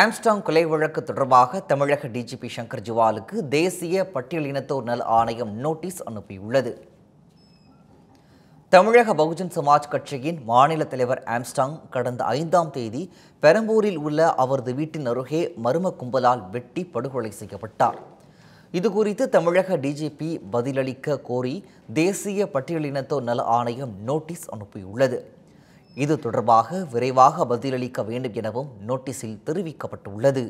Armstrong கொலை வழக்கு தொடர்பாக தமிழக டிஜிபி சங்கர் ஜுவாலுக்கு தேசிய பட்டியலினத்தோர் நல ஆணையம் நோட்டீஸ் அனுப்பியுள்ளது தமிழக பகுஜன் சமாஜ் கட்சியின் மாநில தலைவர் ஆம்ஸ்டாங் கடந்த ஐந்தாம் தேதி பெரம்பூரில் உள்ள அவரது வீட்டின் அருகே மர்ம கும்பலால் வெட்டி படுகொலை செய்யப்பட்டார் இது குறித்து தமிழக டிஜிபி பதிலளிக்க கோரி தேசிய பட்டியலினத்தோர் நல ஆணையம் நோட்டீஸ் அனுப்பியுள்ளது இது தொடர்பாக விரைவாக பதிலளிக்க வேண்டும் எனவும் நோட்டீஸில் தெரிவிக்கப்பட்டுள்ளது